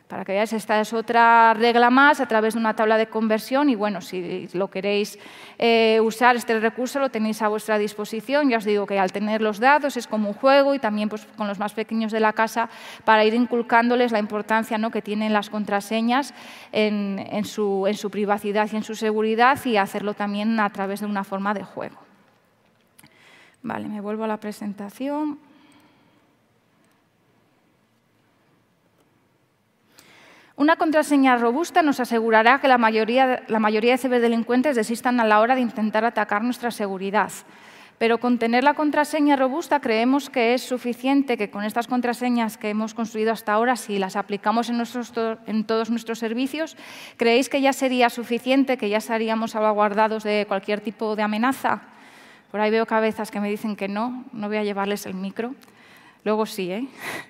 Para que veáis, esta es otra regla más a través de una tabla de conversión y bueno, si lo queréis eh, usar, este recurso lo tenéis a vuestra disposición. Ya os digo que al tener los datos es como un juego y también pues, con los más pequeños de la casa para ir inculcándoles la importancia que tienen las contraseñas en su privacidad y en su seguridad y hacerlo también a través de una forma de juego. Vale, me vuelvo a la presentación. Una contraseña robusta nos asegurará que la mayoría, de ciberdelincuentes desistan a la hora de intentar atacar nuestra seguridad. Pero con tener la contraseña robusta creemos que es suficiente que con estas contraseñas que hemos construido hasta ahora, si las aplicamos en, en todos nuestros servicios, ¿creéis que ya sería suficiente, que ya estaríamos salvaguardados de cualquier tipo de amenaza? Por ahí veo cabezas que me dicen que no, no voy a llevarles el micro. Luego sí, ¿eh?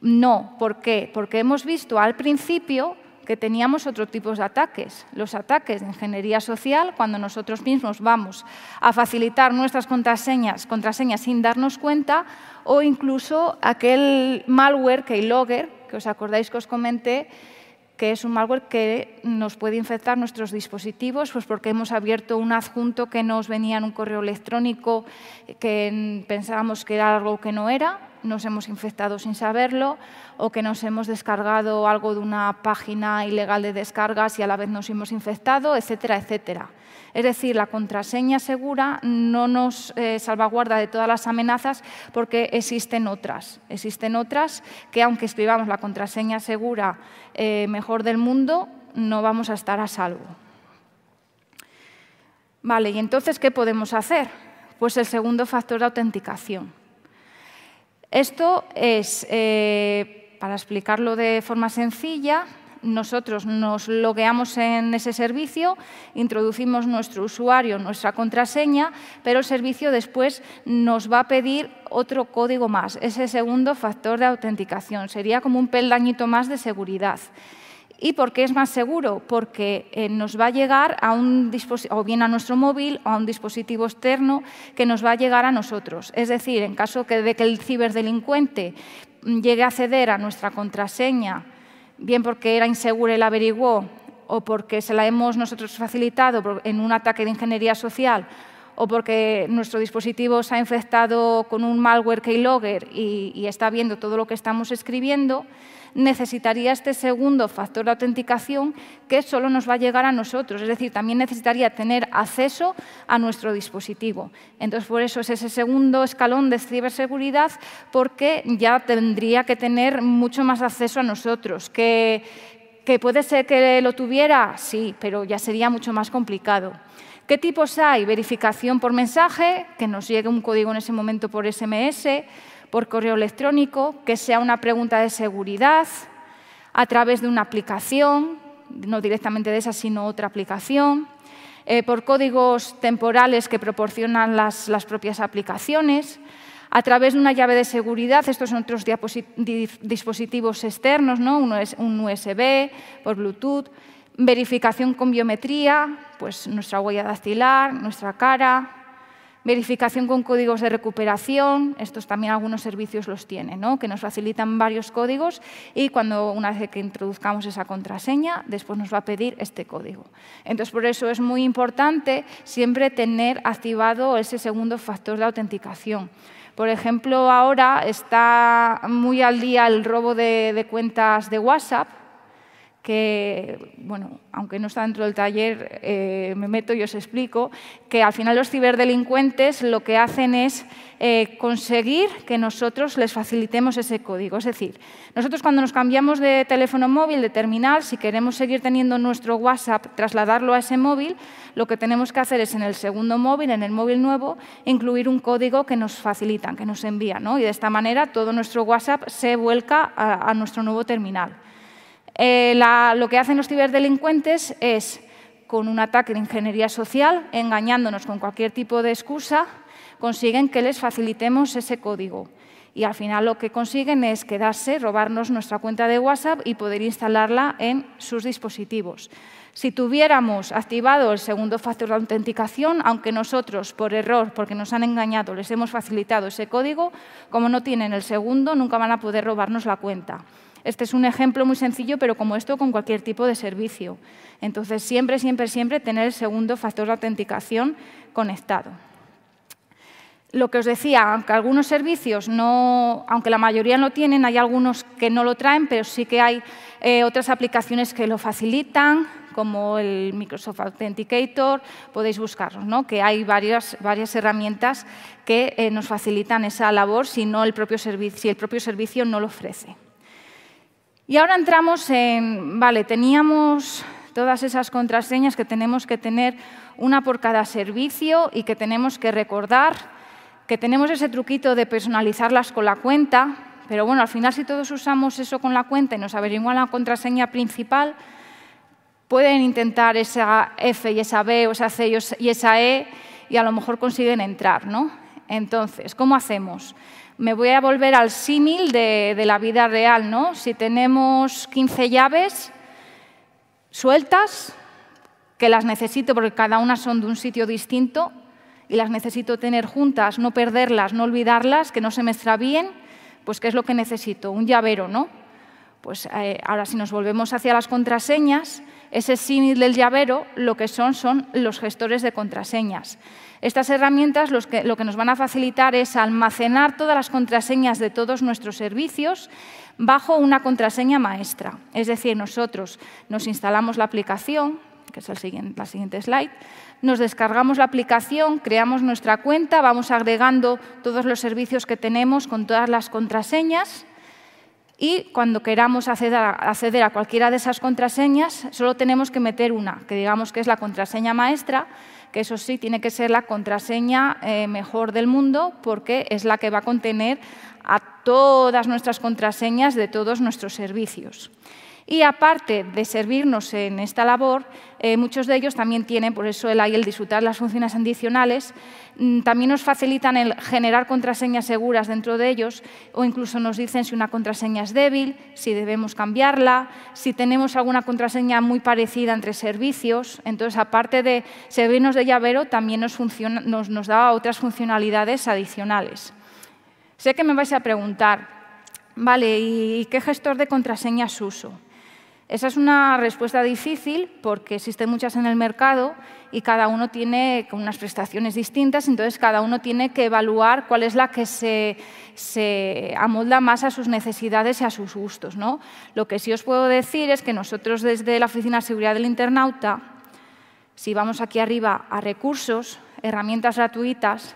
No, ¿por qué? Porque hemos visto al principio que teníamos otro tipo de ataques, los ataques de ingeniería social, cuando nosotros mismos vamos a facilitar nuestras contraseñas, contraseñas sin darnos cuenta, o incluso aquel malware, Keylogger, que os acordáis que os comenté, que es un malware que nos puede infectar nuestros dispositivos, pues porque hemos abierto un adjunto que nos venía en un correo electrónico que pensábamos que era algo que no era, nos hemos infectado sin saberlo, o que nos hemos descargado algo de una página ilegal de descargas y a la vez nos hemos infectado, etcétera, etcétera. Es decir, la contraseña segura no nos eh, salvaguarda de todas las amenazas porque existen otras. Existen otras que aunque escribamos la contraseña segura eh, mejor del mundo, no vamos a estar a salvo. Vale, y entonces, ¿qué podemos hacer? Pues el segundo factor de autenticación. Esto es, eh, para explicarlo de forma sencilla, nosotros nos logueamos en ese servicio, introducimos nuestro usuario, nuestra contraseña, pero el servicio después nos va a pedir otro código más, ese segundo factor de autenticación. Sería como un peldañito más de seguridad. ¿Y por qué es más seguro? Porque eh, nos va a llegar a un o bien a nuestro móvil o a un dispositivo externo que nos va a llegar a nosotros. Es decir, en caso de que el ciberdelincuente llegue a acceder a nuestra contraseña bien porque era insegura y la averiguó, o porque se la hemos nosotros facilitado en un ataque de ingeniería social, o porque nuestro dispositivo se ha infectado con un malware keylogger y, y está viendo todo lo que estamos escribiendo, necesitaría este segundo factor de autenticación que solo nos va a llegar a nosotros. Es decir, también necesitaría tener acceso a nuestro dispositivo. Entonces, por eso es ese segundo escalón de ciberseguridad porque ya tendría que tener mucho más acceso a nosotros. Que, que puede ser que lo tuviera, sí, pero ya sería mucho más complicado. ¿Qué tipos hay? Verificación por mensaje, que nos llegue un código en ese momento por SMS, por correo electrónico, que sea una pregunta de seguridad, a través de una aplicación, no directamente de esa, sino otra aplicación, eh, por códigos temporales que proporcionan las, las, propias aplicaciones, a través de una llave de seguridad, estos son otros dispositivos externos, ¿no? Uno es un USB, por Bluetooth, verificación con biometría, pues, nuestra huella dactilar, nuestra cara, verificación con códigos de recuperación, estos también algunos servicios los tienen, ¿no? que nos facilitan varios códigos y cuando una vez que introduzcamos esa contraseña, después nos va a pedir este código. Entonces, por eso es muy importante siempre tener activado ese segundo factor de autenticación. Por ejemplo, ahora está muy al día el robo de cuentas de WhatsApp, que, bueno, aunque no está dentro del taller, eh, me meto y os explico, que al final los ciberdelincuentes lo que hacen es eh, conseguir que nosotros les facilitemos ese código. Es decir, nosotros cuando nos cambiamos de teléfono móvil, de terminal, si queremos seguir teniendo nuestro WhatsApp, trasladarlo a ese móvil, lo que tenemos que hacer es en el segundo móvil, en el móvil nuevo, incluir un código que nos facilitan, que nos envían. Y de esta manera todo nuestro WhatsApp se vuelca a nuestro nuevo terminal. Eh, lo que hacen los ciberdelincuentes es, con un ataque de ingeniería social, engañándonos con cualquier tipo de excusa, consiguen que les facilitemos ese código. Y al final lo que consiguen es quedarse, robarnos nuestra cuenta de WhatsApp y poder instalarla en sus dispositivos. Si tuviéramos activado el segundo factor de autenticación, aunque nosotros, por error, porque nos han engañado, les hemos facilitado ese código, como no tienen el segundo, nunca van a poder robarnos la cuenta. Este es un ejemplo muy sencillo, pero como esto con cualquier tipo de servicio. Entonces, siempre, siempre, siempre tener el segundo factor de autenticación conectado. Lo que os decía, aunque algunos servicios no, aunque la mayoría no tienen, hay algunos que no lo traen, pero sí que hay eh, otras aplicaciones que lo facilitan, como el Microsoft Authenticator, podéis buscarlos, que hay varias, herramientas que eh, nos facilitan esa labor si, si el propio servicio no lo ofrece. Y ahora entramos en, vale, teníamos todas esas contraseñas que tenemos que tener una por cada servicio y que tenemos que recordar, que tenemos ese truquito de personalizarlas con la cuenta, pero bueno, al final si todos usamos eso con la cuenta y nos averiguan la contraseña principal, pueden intentar esa F y esa B o esa C y esa E y a lo mejor consiguen entrar, ¿no? Entonces, ¿cómo hacemos? me voy a volver al símil de, la vida real, ¿no? Si tenemos 15 llaves sueltas, que las necesito porque cada una son de un sitio distinto y las necesito tener juntas, no perderlas, no olvidarlas, que no se me extravíen, pues ¿qué es lo que necesito? Un llavero, ¿no? Pues eh, ahora si nos volvemos hacia las contraseñas, ese símil del llavero lo que son son los gestores de contraseñas. Estas herramientas lo que nos van a facilitar es almacenar todas las contraseñas de todos nuestros servicios bajo una contraseña maestra. Es decir, nosotros nos instalamos la aplicación, que es la siguiente slide, nos descargamos la aplicación, creamos nuestra cuenta, vamos agregando todos los servicios que tenemos con todas las contraseñas y cuando queramos acceder a, cualquiera de esas contraseñas, solo tenemos que meter una, que digamos que es la contraseña maestra, que eso sí tiene que ser la contraseña eh, mejor del mundo porque es la que va a contener a todas nuestras contraseñas de todos nuestros servicios. Y aparte de servirnos en esta labor, eh, muchos de ellos también tienen, por eso el AI, el disfrutar las funciones adicionales, mm, también nos facilitan el generar contraseñas seguras dentro de ellos o incluso nos dicen si una contraseña es débil, si debemos cambiarla, si tenemos alguna contraseña muy parecida entre servicios. Entonces, aparte de servirnos de llavero, también nos, nos da otras funcionalidades adicionales. Sé que me vais a preguntar, vale, ¿y qué gestor de contraseñas uso? Esa es una respuesta difícil porque existen muchas en el mercado y cada uno tiene unas prestaciones distintas, entonces cada uno tiene que evaluar cuál es la que se, amolda más a sus necesidades y a sus gustos. ¿no? Lo que sí os puedo decir es que nosotros desde la Oficina de Seguridad del Internauta, si vamos aquí arriba a recursos, herramientas gratuitas,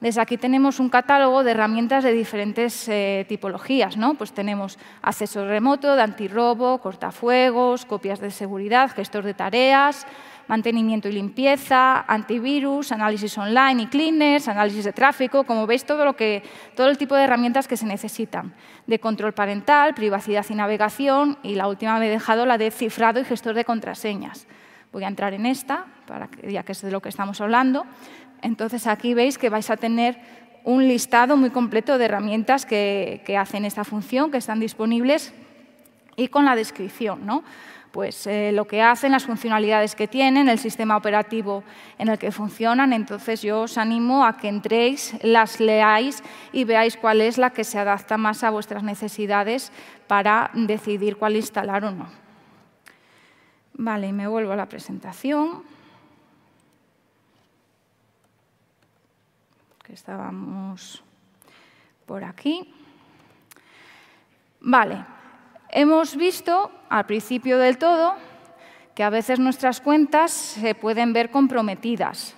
desde aquí tenemos un catálogo de herramientas de diferentes eh, tipologías. ¿no? Pues tenemos acceso remoto, de antirrobo, cortafuegos, copias de seguridad, gestor de tareas, mantenimiento y limpieza, antivirus, análisis online y cleaners, análisis de tráfico, como veis, todo, lo que, todo el tipo de herramientas que se necesitan, de control parental, privacidad y navegación, y la última me he dejado la de cifrado y gestor de contraseñas. Voy a entrar en esta, para que, ya que es de lo que estamos hablando. Entonces aquí veis que vais a tener un listado muy completo de herramientas que, hacen esta función, que están disponibles y con la descripción. ¿no? Pues eh, lo que hacen, las funcionalidades que tienen, el sistema operativo en el que funcionan. Entonces yo os animo a que entréis, las leáis y veáis cuál es la que se adapta más a vuestras necesidades para decidir cuál instalar o no. Vale, y me vuelvo a la presentación. estábamos por aquí. Vale, hemos visto al principio del todo que a veces nuestras cuentas se pueden ver comprometidas,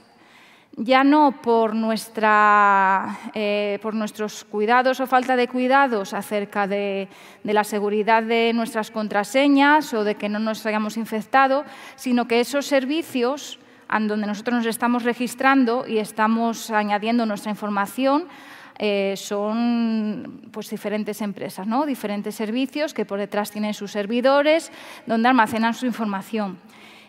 ya no por, nuestra, eh, por, nuestros cuidados o falta de cuidados acerca de, de, la seguridad de nuestras contraseñas o de que no nos hayamos infectado, sino que esos servicios donde nosotros nos estamos registrando y estamos añadiendo nuestra información eh, son pues, diferentes empresas, ¿no? diferentes servicios que por detrás tienen sus servidores donde almacenan su información.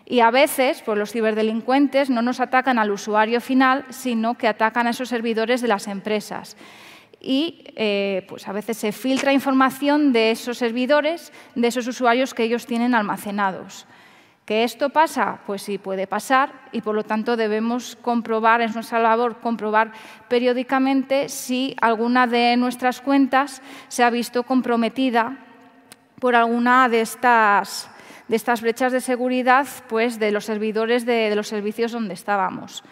Y a veces por pues, los ciberdelincuentes no nos atacan al usuario final, sino que atacan a esos servidores de las empresas. Y eh, pues a veces se filtra información de esos servidores, de esos usuarios que ellos tienen almacenados. ¿Que esto pasa? Pues sí, puede pasar y por lo tanto debemos comprobar, es nuestra labor comprobar periódicamente si alguna de nuestras cuentas se ha visto comprometida por alguna de estas, de estas brechas de seguridad pues, de los servidores de, los servicios donde estábamos.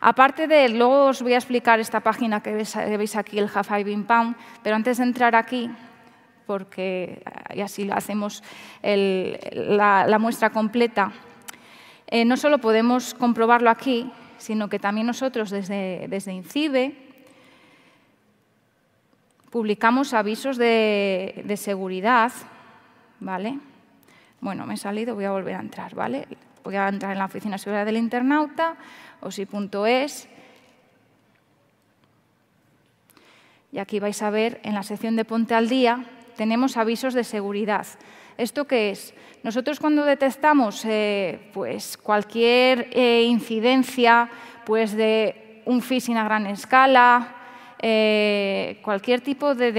Aparte de, luego os voy a explicar esta página que veis aquí, el half Pound, pero antes de entrar aquí, porque así hacemos la, muestra completa. Eh, no solo podemos comprobarlo aquí, sino que también nosotros desde, desde INCIBE publicamos avisos de, seguridad, ¿vale? Bueno, me he salido, voy a volver a entrar, ¿vale? Voy a entrar en la Oficina de Seguridad del Internauta, osi.es, y aquí vais a ver en la sección de Ponte al Día tenemos avisos de seguridad. ¿Esto qué es? Nosotros cuando detectamos eh, pues cualquier eh, incidencia pues de un phishing a gran escala, eh, cualquier tipo de,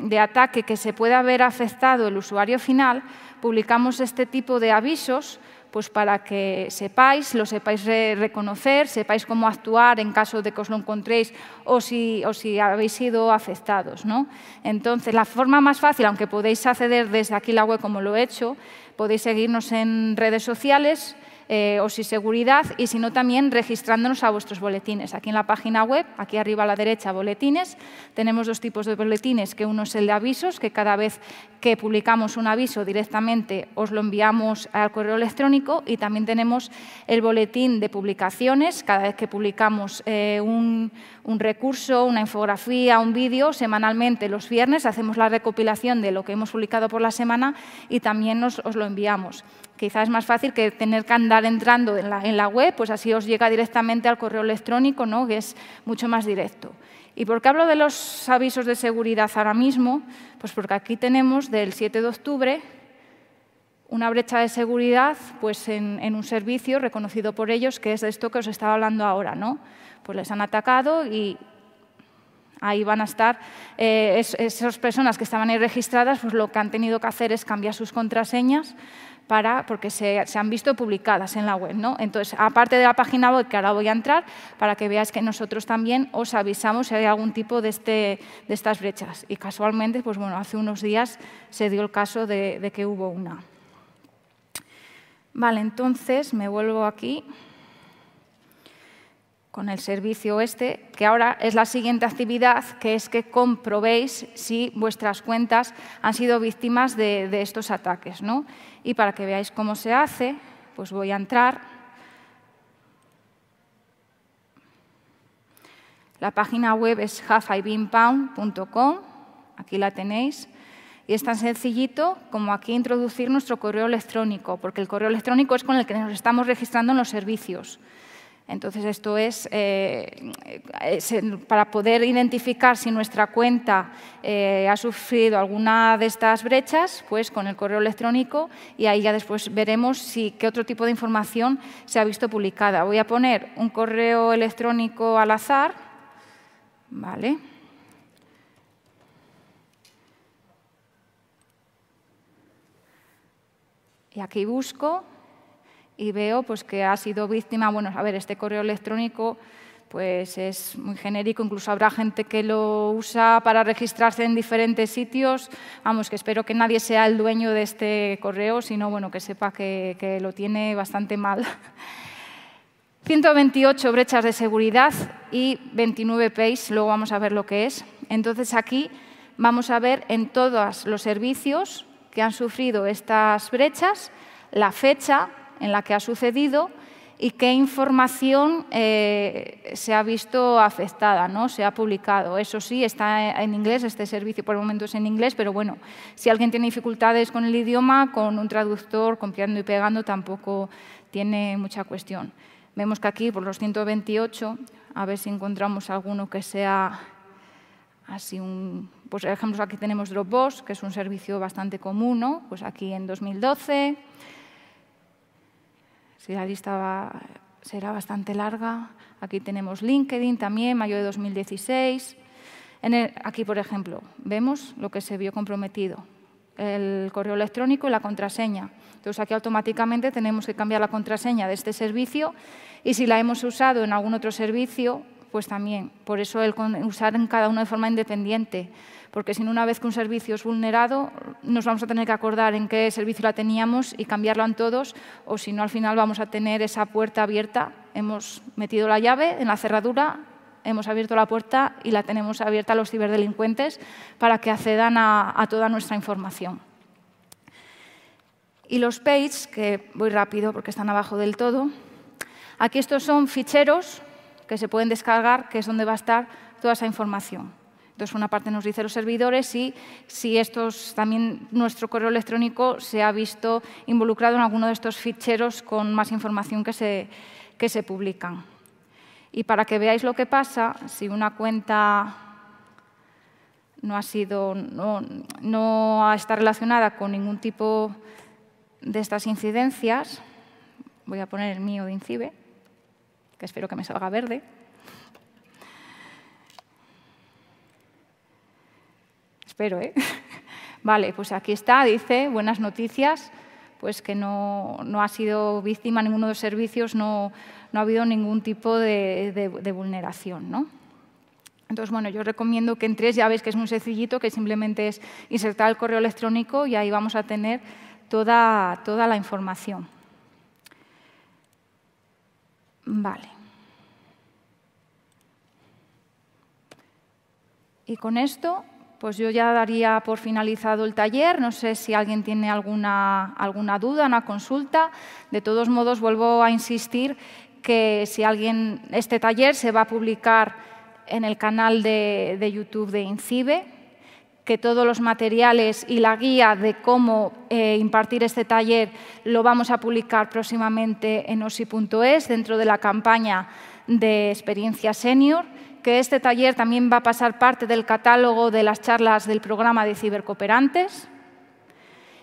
de, ataque que se pueda haber afectado el usuario final, publicamos este tipo de avisos pues para que sepáis, lo sepáis reconocer, sepáis cómo actuar en caso de que os lo encontréis o si, habéis sido afectados. ¿no? Entonces, la forma más fácil, aunque podéis acceder desde aquí la web como lo he hecho, podéis seguirnos en redes sociales, eh, o si seguridad y si no también registrándonos a vuestros boletines. Aquí en la página web, aquí arriba a la derecha, boletines, tenemos dos tipos de boletines, que uno es el de avisos, que cada vez que publicamos un aviso directamente os lo enviamos al correo electrónico y también tenemos el boletín de publicaciones, cada vez que publicamos eh, un un recurso, una infografía, un vídeo. Semanalmente, los viernes, hacemos la recopilación de lo que hemos publicado por la semana y también os lo enviamos. Quizás es más fácil que tener que andar entrando en la, web, pues así os llega directamente al correo electrónico, ¿no? que es mucho más directo. ¿Y por qué hablo de los avisos de seguridad ahora mismo? Pues porque aquí tenemos del 7 de octubre una brecha de seguridad pues en, un servicio reconocido por ellos, que es de esto que os estaba hablando ahora. ¿no? pues les han atacado y ahí van a estar eh, esas personas que estaban ahí registradas, pues lo que han tenido que hacer es cambiar sus contraseñas para, porque se, han visto publicadas en la web. ¿no? Entonces, aparte de la página web, que ahora voy a entrar, para que veáis que nosotros también os avisamos si hay algún tipo de, este, de estas brechas. Y casualmente, pues bueno, hace unos días se dio el caso de que hubo una. Vale, entonces me vuelvo aquí con el servicio este, que ahora es la siguiente actividad, que es que comprobéis si vuestras cuentas han sido víctimas de, estos ataques. ¿no? Y para que veáis cómo se hace, pues voy a entrar. La página web es halfibinpound.com, aquí la tenéis. Y es tan sencillito como aquí introducir nuestro correo electrónico, porque el correo electrónico es con el que nos estamos registrando en los servicios. Entonces, esto es, eh, para poder identificar si nuestra cuenta eh, ha sufrido alguna de estas brechas, pues con el correo electrónico y ahí ya después veremos qué otro tipo de información se ha visto publicada. Voy a poner un correo electrónico al azar. Y aquí busco y veo pues, que ha sido víctima, bueno, a ver, este correo electrónico pues es muy genérico, incluso habrá gente que lo usa para registrarse en diferentes sitios. Vamos, que espero que nadie sea el dueño de este correo, sino bueno, que sepa que, que lo tiene bastante mal. 128 brechas de seguridad y 29 pays, luego vamos a ver lo que es. Entonces aquí vamos a ver en todos los servicios que han sufrido estas brechas la fecha en la que ha sucedido y qué información eh, se ha visto afectada, ¿no? se ha publicado. Eso sí, está en inglés, este servicio por el momento es en inglés, pero bueno, si alguien tiene dificultades con el idioma, con un traductor, copiando y pegando, tampoco tiene mucha cuestión. Vemos que aquí, por los 128, a ver si encontramos alguno que sea así un... Pues ejemplo, aquí tenemos Dropbox, que es un servicio bastante común, Pues aquí en 2012... Si la lista será bastante larga. Aquí tenemos LinkedIn también, mayo de 2016. En aquí, por ejemplo, vemos lo que se vio comprometido. El correo electrónico y la contraseña. Entonces, aquí automáticamente tenemos que cambiar la contraseña de este servicio y si la hemos usado en algún otro servicio pues también. Por eso el usar en cada uno de forma independiente, porque si no, una vez que un servicio es vulnerado, nos vamos a tener que acordar en qué servicio la teníamos y cambiarlo en todos, o si no, al final vamos a tener esa puerta abierta. Hemos metido la llave en la cerradura, hemos abierto la puerta y la tenemos abierta a los ciberdelincuentes para que accedan a, a toda nuestra información. Y los pages, que voy rápido porque están abajo del todo, aquí estos son ficheros que se pueden descargar, que es donde va a estar toda esa información. Entonces, una parte nos dice los servidores y si estos, también nuestro correo electrónico se ha visto involucrado en alguno de estos ficheros con más información que se, que se publican. Y para que veáis lo que pasa, si una cuenta no, ha sido, no, no está relacionada con ningún tipo de estas incidencias, voy a poner el mío de INCIBE, que espero que me salga verde. Espero, ¿eh? Vale, pues aquí está, dice, buenas noticias, pues que no, ha sido víctima ninguno de los servicios, no, ha habido ningún tipo de, vulneración, ¿no? Entonces, bueno, yo recomiendo que entres, ya veis que es muy sencillito, que simplemente es insertar el correo electrónico y ahí vamos a tener toda, toda la información. Vale. Y con esto, pues yo ya daría por finalizado el taller. No sé si alguien tiene alguna, alguna duda, una consulta. De todos modos, vuelvo a insistir que si alguien, este taller se va a publicar en el canal de, de YouTube de INCIBE, que todos los materiales y la guía de cómo eh, impartir este taller lo vamos a publicar próximamente en osi.es dentro de la campaña de experiencia senior, que este taller también va a pasar parte del catálogo de las charlas del programa de cibercooperantes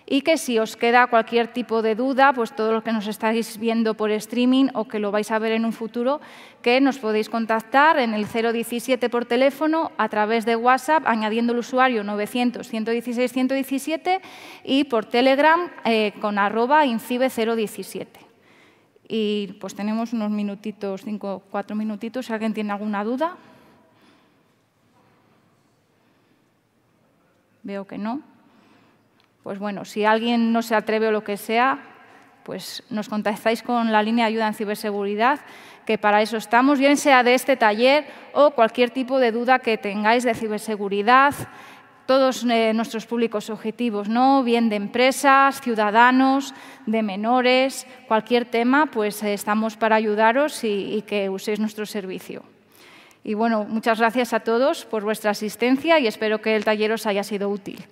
y que si os queda cualquier tipo de duda, pues todo lo que nos estáis viendo por streaming o que lo vais a ver en un futuro, que nos podéis contactar en el 017 por teléfono a través de WhatsApp añadiendo el usuario 900 116 117 y por Telegram eh, con arroba incibe 017. Y pues tenemos unos minutitos, cinco, cuatro minutitos, si alguien tiene alguna duda. Veo que no pues bueno, si alguien no se atreve o lo que sea, pues nos contactáis con la línea de ayuda en ciberseguridad, que para eso estamos, bien sea de este taller o cualquier tipo de duda que tengáis de ciberseguridad, todos eh, nuestros públicos objetivos, ¿no? bien de empresas, ciudadanos, de menores, cualquier tema, pues eh, estamos para ayudaros y, y que uséis nuestro servicio. Y bueno, muchas gracias a todos por vuestra asistencia y espero que el taller os haya sido útil.